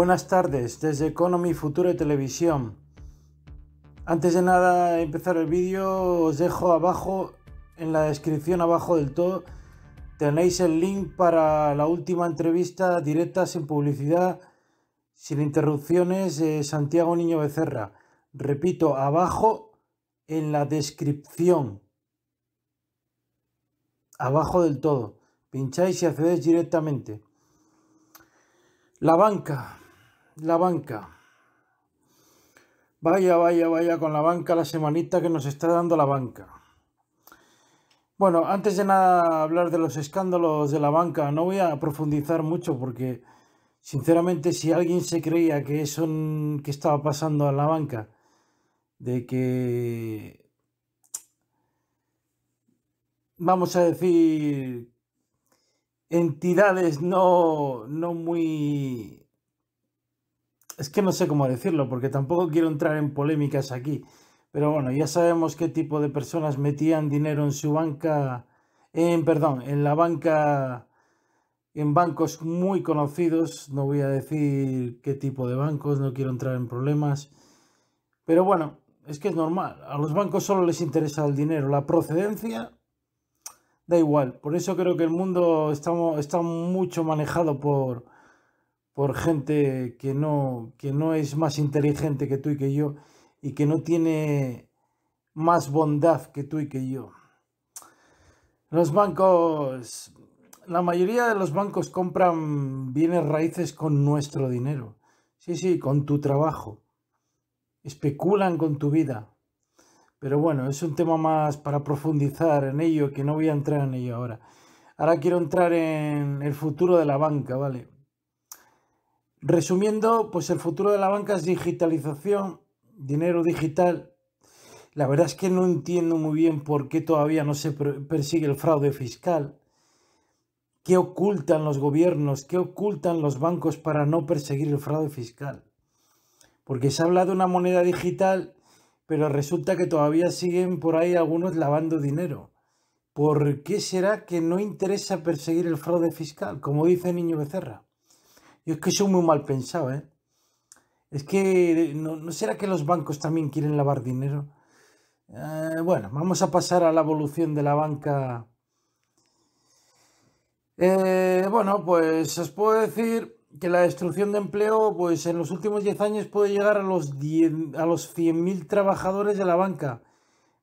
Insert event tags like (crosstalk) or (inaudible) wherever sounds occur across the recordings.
Buenas tardes, desde Economy Future Televisión. Antes de nada empezar el vídeo, os dejo abajo, en la descripción abajo del todo, tenéis el link para la última entrevista directa sin publicidad, sin interrupciones, de Santiago Niño Becerra. Repito, abajo en la descripción. Abajo del todo. Pincháis y accedéis directamente. La banca la banca. Vaya, vaya, vaya con la banca, la semanita que nos está dando la banca. Bueno, antes de nada hablar de los escándalos de la banca, no voy a profundizar mucho porque, sinceramente, si alguien se creía que eso que estaba pasando en la banca, de que, vamos a decir, entidades no, no muy es que no sé cómo decirlo, porque tampoco quiero entrar en polémicas aquí. Pero bueno, ya sabemos qué tipo de personas metían dinero en su banca, en, perdón, en la banca, en bancos muy conocidos. No voy a decir qué tipo de bancos, no quiero entrar en problemas. Pero bueno, es que es normal. A los bancos solo les interesa el dinero. La procedencia da igual. Por eso creo que el mundo está, está mucho manejado por por gente que no, que no es más inteligente que tú y que yo y que no tiene más bondad que tú y que yo. Los bancos, la mayoría de los bancos compran bienes raíces con nuestro dinero. Sí, sí, con tu trabajo. Especulan con tu vida. Pero bueno, es un tema más para profundizar en ello, que no voy a entrar en ello ahora. Ahora quiero entrar en el futuro de la banca, ¿vale? Resumiendo, pues el futuro de la banca es digitalización, dinero digital. La verdad es que no entiendo muy bien por qué todavía no se persigue el fraude fiscal. ¿Qué ocultan los gobiernos? ¿Qué ocultan los bancos para no perseguir el fraude fiscal? Porque se habla de una moneda digital, pero resulta que todavía siguen por ahí algunos lavando dinero. ¿Por qué será que no interesa perseguir el fraude fiscal, como dice Niño Becerra? Yo es que soy muy mal pensado, ¿eh? Es que, ¿no, será que los bancos también quieren lavar dinero? Eh, bueno, vamos a pasar a la evolución de la banca. Eh, bueno, pues os puedo decir que la destrucción de empleo, pues en los últimos 10 años puede llegar a los, a los 100.000 trabajadores de la banca.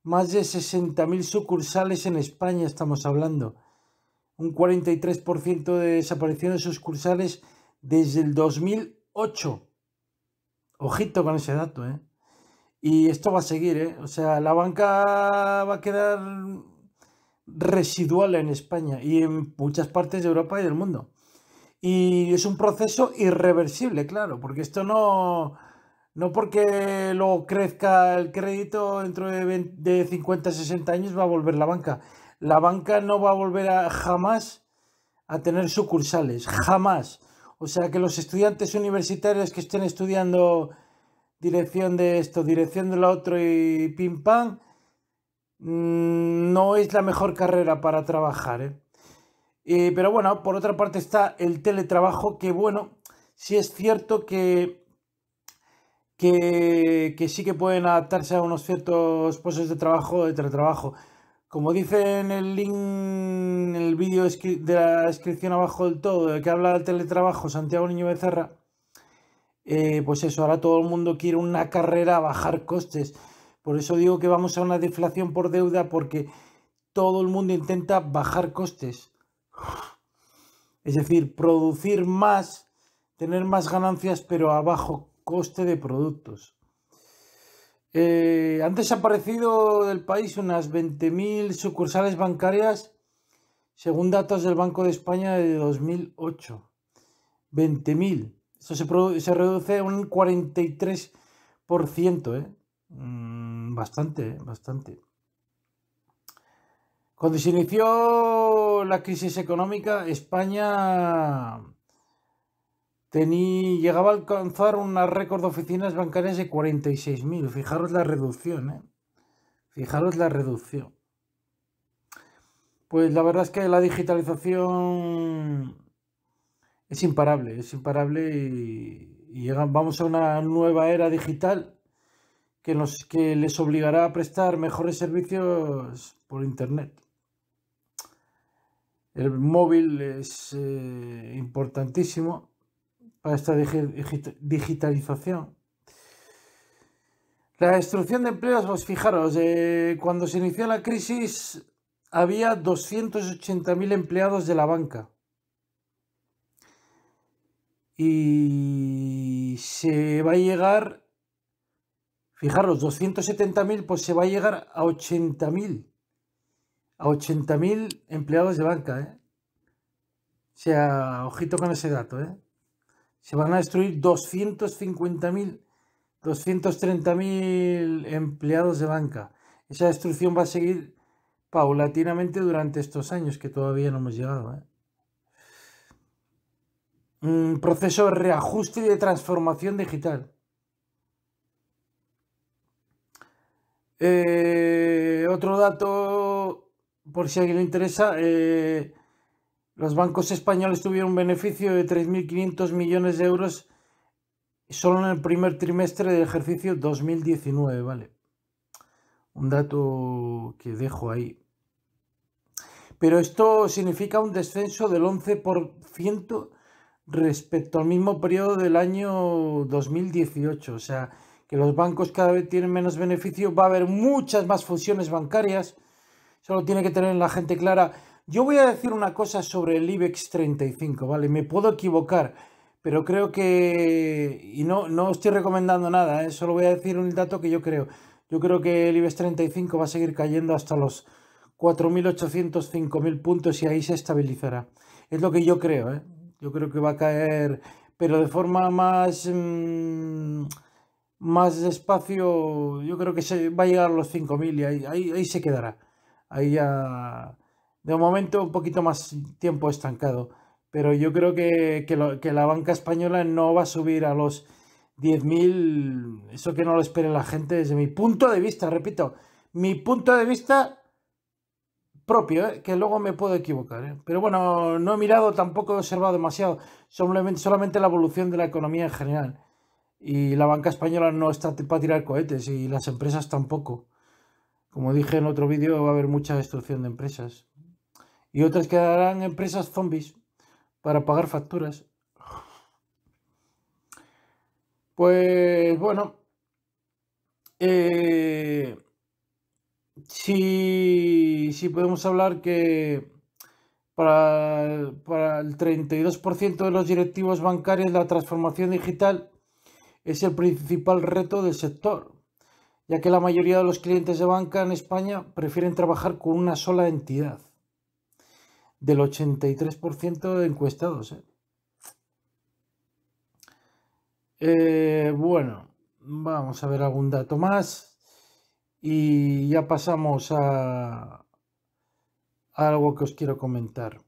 Más de 60.000 sucursales en España estamos hablando. Un 43% de desaparición de sucursales desde el 2008. Ojito con ese dato, ¿eh? Y esto va a seguir, ¿eh? O sea, la banca va a quedar residual en España y en muchas partes de Europa y del mundo. Y es un proceso irreversible, claro, porque esto no, no porque lo crezca el crédito dentro de, de 50, 60 años va a volver la banca. La banca no va a volver a, jamás a tener sucursales, jamás. O sea que los estudiantes universitarios que estén estudiando dirección de esto, dirección de lo otro y pim pam, mm, no es la mejor carrera para trabajar. ¿eh? Eh, pero bueno, por otra parte está el teletrabajo, que bueno, sí es cierto que, que, que sí que pueden adaptarse a unos ciertos puestos de trabajo, de teletrabajo como dice en el link, en el vídeo de la descripción abajo del todo, de que habla del teletrabajo Santiago Niño Becerra, eh, pues eso, ahora todo el mundo quiere una carrera a bajar costes. Por eso digo que vamos a una deflación por deuda porque todo el mundo intenta bajar costes. Es decir, producir más, tener más ganancias, pero a bajo coste de productos. Eh, han desaparecido del país unas 20.000 sucursales bancarias, según datos del Banco de España de 2008. 20.000. Esto se, se, reduce un 43%. ¿eh? Mm, bastante, ¿eh? bastante. Cuando se inició la crisis económica, España llegaba a alcanzar un récord de oficinas bancarias de 46.000. Fijaros la reducción, ¿eh? Fijaros la reducción. Pues la verdad es que la digitalización es imparable, es imparable y, vamos a una nueva era digital que, les obligará a prestar mejores servicios por Internet. El móvil es eh, importantísimo esta digitalización. La destrucción de empleos, pues fijaros, eh, cuando se inició la crisis había 280.000 empleados de la banca. Y se va a llegar, fijaros, 270.000, pues se va a llegar a 80.000. A 80.000 empleados de banca, ¿eh? O sea, ojito con ese dato, ¿eh? se van a destruir 250.000, 230.000 empleados de banca. Esa destrucción va a seguir paulatinamente durante estos años que todavía no hemos llegado. ¿eh? Un proceso de reajuste y de transformación digital. Eh, otro dato, por si a alguien le interesa, eh, los bancos españoles tuvieron un beneficio de 3.500 millones de euros solo en el primer trimestre del ejercicio 2019, ¿vale? Un dato que dejo ahí. Pero esto significa un descenso del 11% respecto al mismo periodo del año 2018. O sea, que los bancos cada vez tienen menos beneficio, va a haber muchas más fusiones bancarias. Solo tiene que tener la gente clara yo voy a decir una cosa sobre el IBEX 35, ¿vale? Me puedo equivocar, pero creo que... Y no, no estoy recomendando nada, ¿eh? solo voy a decir un dato que yo creo. Yo creo que el IBEX 35 va a seguir cayendo hasta los 4.800, 5.000 puntos y ahí se estabilizará. Es lo que yo creo, ¿eh? Yo creo que va a caer, pero de forma más... Mm, más despacio, yo creo que se va a llegar a los 5.000 y ahí se quedará. Ahí ya de momento un poquito más tiempo estancado. Pero yo creo que, la banca española no va a subir a los 10.000. Eso que no lo espere la gente desde mi punto de vista, repito. Mi punto de vista propio, ¿eh? que luego me puedo equivocar. ¿eh? Pero bueno, no he mirado, tampoco he observado demasiado. Solamente, solamente la evolución de la economía en general. Y la banca española no está para tirar cohetes y las empresas tampoco. Como dije en otro vídeo, va a haber mucha destrucción de empresas y otras quedarán empresas zombies para pagar facturas. Pues bueno, eh, sí, podemos hablar que para, para el 32% de los directivos bancarios la transformación digital es el principal reto del sector, ya que la mayoría de los clientes de banca en España prefieren trabajar con una sola entidad del 83% de encuestados. ¿eh? ¿eh? bueno, vamos a ver algún dato más y ya pasamos a, a algo que os quiero comentar.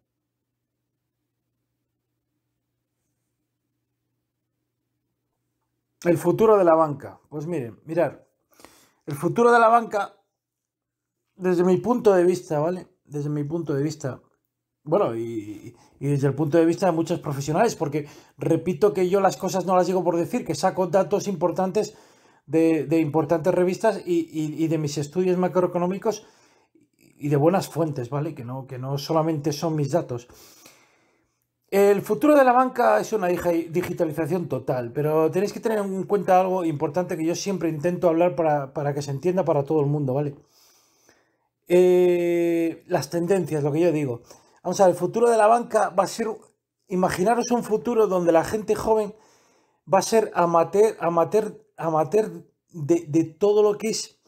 El futuro de la banca. Pues miren, mirar. El futuro de la banca, desde mi punto de vista, ¿vale? Desde mi punto de vista, bueno, y, desde el punto de vista de muchos profesionales, porque repito que yo las cosas no las digo por decir, que saco datos importantes de, importantes revistas y, de mis estudios macroeconómicos y de buenas fuentes, ¿vale? Que no, que no solamente son mis datos. El futuro de la banca es una digitalización total, pero tenéis que tener en cuenta algo importante que yo siempre intento hablar para, para que se entienda para todo el mundo, ¿vale? Eh, las tendencias, lo que yo digo. Vamos a ver, el futuro de la banca va a ser, imaginaros un futuro donde la gente joven va a ser amateur, amateur, amateur de, todo lo que es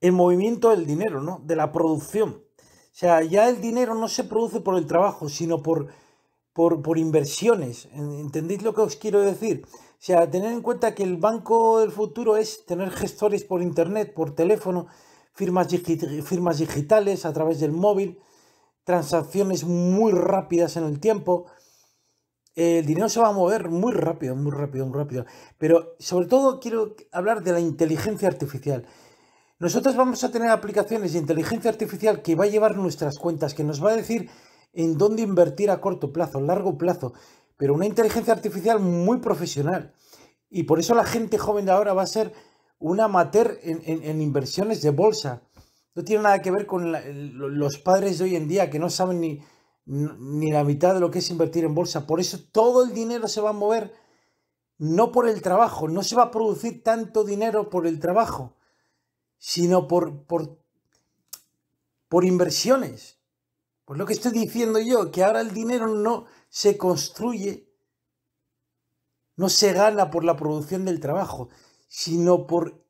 el movimiento del dinero, ¿no? De la producción. O sea, ya el dinero no se produce por el trabajo, sino por, inversiones. ¿Entendéis lo que os quiero decir? O sea, tener en cuenta que el banco del futuro es tener gestores por internet, por teléfono, firmas, firmas digitales a través del móvil, transacciones muy rápidas en el tiempo. El dinero se va a mover muy rápido, muy rápido, muy rápido. Pero sobre todo quiero hablar de la inteligencia artificial. Nosotros vamos a tener aplicaciones de inteligencia artificial que va a llevar nuestras cuentas, que nos va a decir en dónde invertir a corto plazo, largo plazo, pero una inteligencia artificial muy profesional. Y por eso la gente joven de ahora va a ser un amateur en, en inversiones de bolsa. No tiene nada que ver con los padres de hoy en día que no saben ni, la mitad de lo que es invertir en bolsa. Por eso todo el dinero se va a mover no por el trabajo, no se va a producir tanto dinero por el trabajo, sino por, por, por inversiones. lo que estoy diciendo yo, que ahora el dinero no se construye, no se gana por la producción del trabajo, sino por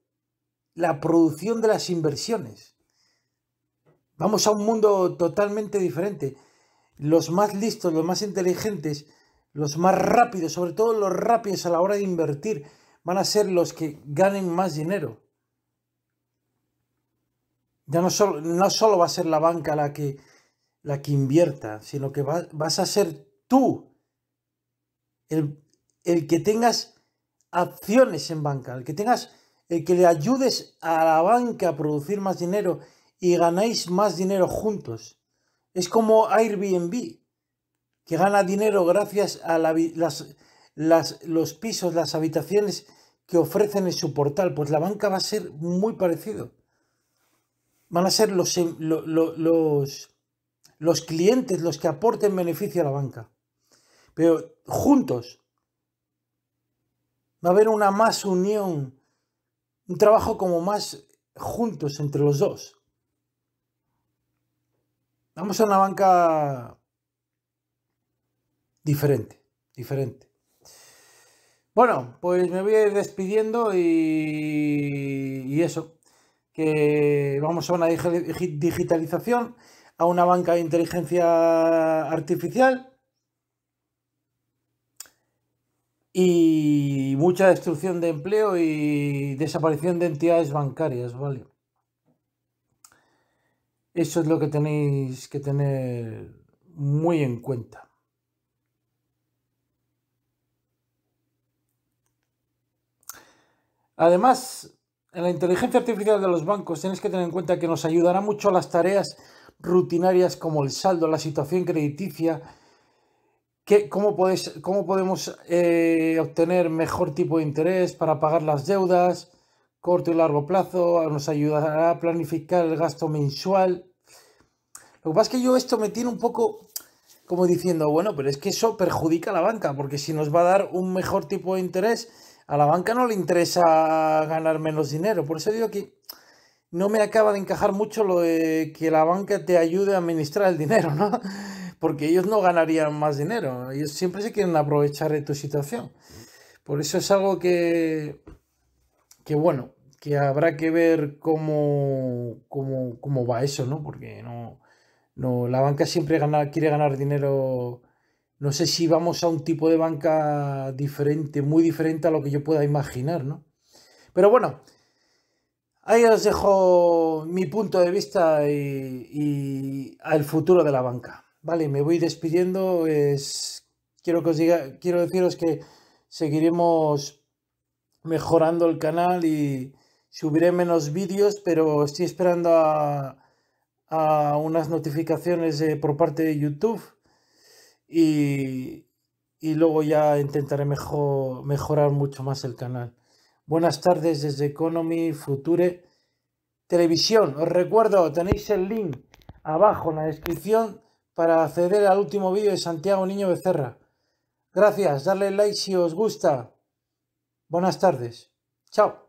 la producción de las inversiones. Vamos a un mundo totalmente diferente. Los más listos, los más inteligentes, los más rápidos, sobre todo los rápidos a la hora de invertir, van a ser los que ganen más dinero. Ya no solo, no solo va a ser la banca la que, la que invierta, sino que vas a ser tú el, el que tengas acciones en banca, el que tengas, el que le ayudes a la banca a producir más dinero y ganáis más dinero juntos. Es como Airbnb, que gana dinero gracias a las, los pisos, las habitaciones que ofrecen en su portal. Pues la banca va a ser muy parecido. Van a ser los, em, los, los, los clientes los que aporten beneficio a la banca. Pero juntos va a haber una más unión, un trabajo como más juntos entre los dos. Vamos a una banca diferente, diferente. Bueno, pues me voy a ir despidiendo y, y eso, que vamos a una digitalización, a una banca de inteligencia artificial y mucha destrucción de empleo y desaparición de entidades bancarias, ¿vale? Eso es lo que tenéis que tener muy en cuenta. Además, en la inteligencia artificial de los bancos tenéis que tener en cuenta que nos ayudará mucho a las tareas rutinarias como el saldo, la situación crediticia, cómo, cómo podemos eh, obtener mejor tipo de interés para pagar las deudas, corto y largo plazo, nos ayudará a planificar el gasto mensual. Lo que pasa es que yo esto me tiene un poco como diciendo, bueno, pero es que eso perjudica a la banca, porque si nos va a dar un mejor tipo de interés, a la banca no le interesa ganar menos dinero. Por eso digo que no me acaba de encajar mucho lo de que la banca te ayude a administrar el dinero, ¿no? (laughs) Porque ellos no ganarían más dinero, ellos siempre se quieren aprovechar de tu situación. Por eso es algo que que bueno, que habrá que ver cómo, cómo, cómo va eso, ¿no? Porque no, no la banca siempre quiere ganar dinero. No sé si vamos a un tipo de banca diferente, muy diferente a lo que yo pueda imaginar, ¿no? Pero bueno, ahí os dejo mi punto de vista y, y al futuro de la banca. Vale, me voy despidiendo. Es, quiero, que quiero deciros que seguiremos mejorando el canal y subiré menos vídeos, pero estoy esperando a, unas notificaciones eh, por parte de YouTube y, luego ya intentaré mejor, mejorar mucho más el canal. Buenas tardes desde Economy Future Televisión. Os recuerdo, tenéis el link abajo en la descripción para acceder al último vídeo de Santiago Niño Becerra. Gracias, darle like si os gusta. Buenas tardes. Chao.